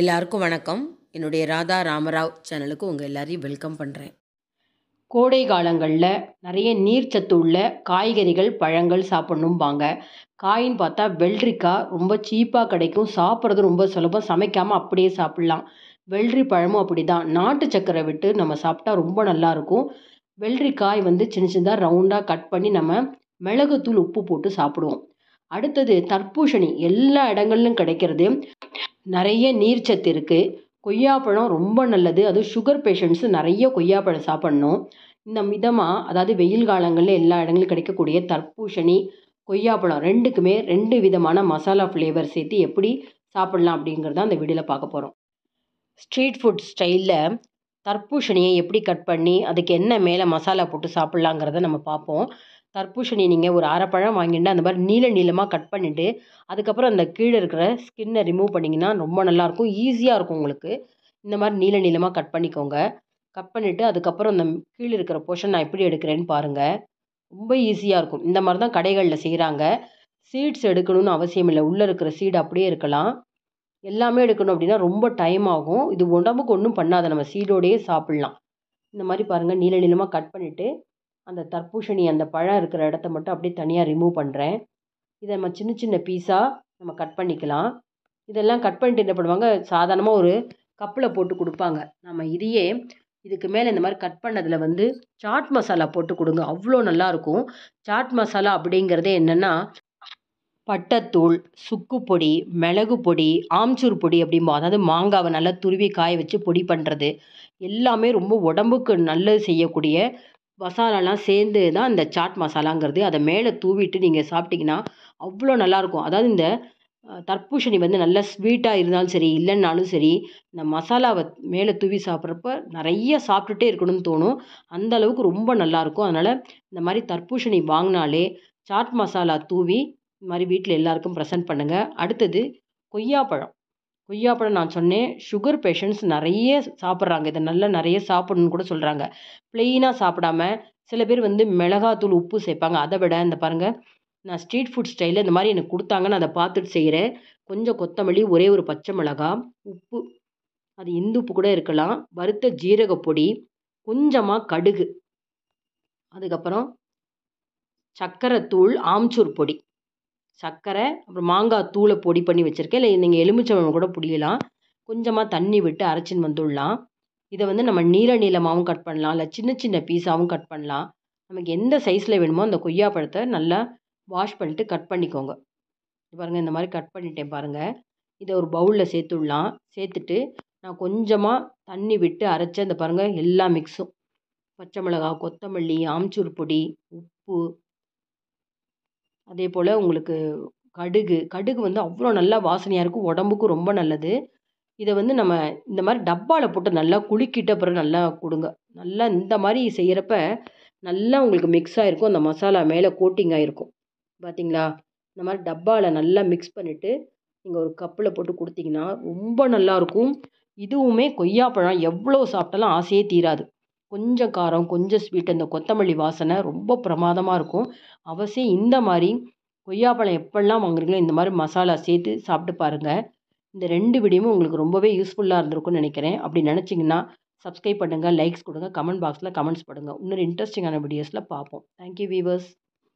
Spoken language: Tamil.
எல்லாருக்கும் வணக்கம் என்னுடைய ராதா ராமராவ் சேனலுக்கு உங்கள் எல்லாரையும் வெல்கம் பண்ணுறேன் கோடை காலங்களில் நிறைய நீர்ச்சத்து உள்ள காய்கறிகள் பழங்கள் சாப்பிட்ணும்பாங்க காயின்னு பார்த்தா வெள்ளரிக்காய் ரொம்ப சீப்பாக கிடைக்கும் சாப்பிட்றது ரொம்ப சுலபம் சமைக்காமல் அப்படியே சாப்பிட்லாம் வெள்ளரி பழமும் அப்படி தான் நாட்டு சக்கரை விட்டு நம்ம சாப்பிட்டா ரொம்ப நல்லாயிருக்கும் வெள்ளரிக்காய் வந்து சின்ன சின்னதாக ரவுண்டாக கட் பண்ணி நம்ம மிளகுத்தூள் உப்பு போட்டு சாப்பிடுவோம் அடுத்தது தர்பூசணி எல்லா இடங்கள்லையும் கிடைக்கிறது நிறைய நீர்ச்சத்து இருக்குது கொய்யாப்பழம் ரொம்ப நல்லது அதுவும் சுகர் பேஷண்ட்ஸு நிறைய கொய்யாப்பழம் சாப்பிட்ணும் இந்த மிதமாக அதாவது வெயில் காலங்களில் எல்லா இடங்களும் கிடைக்கக்கூடிய தர்பூசணி கொய்யாப்பழம் ரெண்டுக்குமே ரெண்டு விதமான மசாலா ஃப்ளேவர் சேர்த்து எப்படி சாப்பிட்லாம் அப்படிங்கிறத அந்த வீடியோவில் பார்க்க போகிறோம் ஸ்ட்ரீட் ஃபுட் ஸ்டைலில் தர்பூசணியை எப்படி கட் பண்ணி அதுக்கு என்ன மேலே மசாலா போட்டு சாப்பிட்லாங்கிறத நம்ம பார்ப்போம் தர்பூசணி நீங்கள் ஒரு அரைப்பழம் வாங்கிட்டு அந்த மாதிரி நீள நீளமாக கட் பண்ணிவிட்டு அதுக்கப்புறம் அந்த கீழே இருக்கிற ஸ்கின்னை ரிமூவ் பண்ணிங்கன்னா ரொம்ப நல்லாயிருக்கும் ஈஸியாக இருக்கும் உங்களுக்கு இந்த மாதிரி நீள நீளமாக கட் பண்ணிக்கோங்க கட் பண்ணிவிட்டு அதுக்கப்புறம் அந்த கீழே இருக்கிற போர்ஷன் நான் எப்படி எடுக்கிறேன்னு பாருங்கள் ரொம்ப ஈஸியாக இருக்கும் இந்த மாதிரி தான் கடைகளில் செய்கிறாங்க சீட்ஸ் எடுக்கணும்னு அவசியம் இல்லை உள்ளே இருக்கிற சீடு அப்படியே இருக்கலாம் எல்லாமே எடுக்கணும் அப்படின்னா ரொம்ப டைம் ஆகும் இது உடம்புக்கு ஒன்றும் பண்ணாத நம்ம சீடோடையே சாப்பிட்லாம் இந்த மாதிரி பாருங்கள் நீள நீளமாக கட் பண்ணிவிட்டு அந்த தர்பூசணி அந்த பழம் இருக்கிற இடத்த மட்டும் அப்படியே தனியாக ரிமூவ் பண்ணுறேன் இதை நம்ம சின்ன சின்ன பீஸாக நம்ம கட் பண்ணிக்கலாம் இதெல்லாம் கட் பண்ணிட்டு என்ன பண்ணுவாங்க சாதாரணமாக ஒரு கப்பில் போட்டு கொடுப்பாங்க நம்ம இதையே இதுக்கு மேலே இந்த மாதிரி கட் பண்ணதில் வந்து சாட் மசாலா போட்டு கொடுங்க அவ்வளோ நல்லாயிருக்கும் சாட் மசாலா அப்படிங்கிறதே என்னென்னா பட்டத்தூள் சுக்கு பொடி மிளகு பொடி ஆம்ச்சூர் பொடி அப்படிம்போ அதாவது மாங்காவை நல்லா துருவி காய வச்சு பொடி பண்ணுறது எல்லாமே ரொம்ப உடம்புக்கு நல்லது செய்யக்கூடிய மசாலாலாம் சேர்ந்து தான் இந்த சாட் மசாலாங்கிறது அதை மேலே தூவிட்டு நீங்கள் சாப்பிட்டிங்கன்னா அவ்வளோ நல்லாயிருக்கும் அதாவது இந்த தர்பூசணி வந்து நல்லா ஸ்வீட்டாக இருந்தாலும் சரி இல்லைன்னாலும் சரி இந்த மசாலாவை மேலே தூவி சாப்பிட்றப்ப நிறைய சாப்பிட்டுட்டே இருக்கணும்னு தோணும் அந்த அளவுக்கு ரொம்ப நல்லாயிருக்கும் அதனால் இந்த மாதிரி தர்பூசணி வாங்கினாலே சாட் மசாலா தூவி இந்த மாதிரி வீட்டில் எல்லாருக்கும் ப்ரெசென்ட் பண்ணுங்கள் அடுத்தது கொய்யாப்பழம் கொய்யாப்பழம் நான் சொன்னேன் சுகர் பேஷண்ட்ஸ் நிறைய சாப்பிட்றாங்க இதை நல்லா நிறைய சாப்பிடணும்னு கூட சொல்கிறாங்க பிளெயினாக சாப்பிடாம சில பேர் வந்து மிளகாத்தூள் உப்பு சேர்ப்பாங்க அதை விட இந்த பாருங்கள் நான் ஸ்ட்ரீட் ஃபுட் ஸ்டைலில் இந்த மாதிரி எனக்கு கொடுத்தாங்கன்னு அதை பார்த்துட்டு செய்கிறேன் கொஞ்சம் கொத்தமல்லி ஒரே ஒரு பச்சை மிளகா உப்பு அது இந்து உப்பு கூட இருக்கலாம் வறுத்த ஜீரக பொடி கொஞ்சமாக கடுகு அதுக்கப்புறம் சக்கரைத்தூள் ஆம்ச்சூர் பொடி சர்க்கரை அப்புறம் மாங்காய் தூளை பொடி பண்ணி வச்சுருக்கேன் இல்லை நீங்கள் எலுமிச்சம்பழம் கூட புழியலாம் கொஞ்சமாக தண்ணி விட்டு அரைச்சின்னு வந்துடலாம் இதை வந்து நம்ம நீல நீளமாகவும் கட் பண்ணலாம் இல்லை சின்ன சின்ன பீஸாகவும் கட் பண்ணலாம் நமக்கு எந்த சைஸில் வேணுமோ அந்த கொய்யாப்பழத்தை நல்லா வாஷ் பண்ணிட்டு கட் பண்ணிக்கோங்க பாருங்கள் இந்த மாதிரி கட் பண்ணிட்டேன் பாருங்கள் இதை ஒரு பவுலில் சேர்த்துடலாம் சேர்த்துட்டு நான் கொஞ்சமாக தண்ணி விட்டு அரைச்ச அந்த பாருங்கள் எல்லா மிக்ஸும் பச்சை மிளகா கொத்தமல்லி ஆம்ச்சூர் பொடி உப்பு அதே போல் உங்களுக்கு கடுகு கடுகு வந்து அவ்வளோ நல்லா வாசனையாக இருக்கும் உடம்புக்கும் ரொம்ப நல்லது இதை வந்து நம்ம இந்த மாதிரி டப்பாவில் போட்டு நல்லா குலுக்கிட்டு அப்புறம் நல்லா கொடுங்க நல்லா இந்த மாதிரி செய்கிறப்ப நல்லா உங்களுக்கு மிக்ஸ் ஆகிருக்கும் அந்த மசாலா மேலே கோட்டிங் ஆகிருக்கும் பார்த்தீங்களா இந்த மாதிரி டப்பாவில் நல்லா மிக்ஸ் பண்ணிவிட்டு நீங்கள் ஒரு கப்பில் போட்டு கொடுத்தீங்கன்னா ரொம்ப நல்லாயிருக்கும் இதுவுமே கொய்யாப்பழம் எவ்வளோ சாப்பிட்டாலும் ஆசையே தீராது கொஞ்சம் காரம் கொஞ்சம் ஸ்வீட் இந்த கொத்தமல்லி வாசனை ரொம்ப பிரமாதமாக இருக்கும் அவசியம் இந்த மாதிரி கொய்யாப்பழம் எப்பெல்லாம் வாங்குறீங்களோ இந்த மாதிரி மசாலா சேர்த்து சாப்பிட்டு பாருங்கள் இந்த ரெண்டு வீடியோமும் உங்களுக்கு ரொம்பவே யூஸ்ஃபுல்லாக இருந்திருக்கும்னு நினைக்கிறேன் அப்படி நினச்சிங்கன்னா சப்ஸ்கிரைப் பண்ணுங்கள் லைக்ஸ் கொடுங்க கமெண்ட் பாக்ஸில் கமெண்ட்ஸ் பண்ணுங்கள் இன்னொரு இன்ட்ரெஸ்டிங்கான வீடியோஸில் பார்ப்போம் தேங்க்யூ வீவர்ஸ்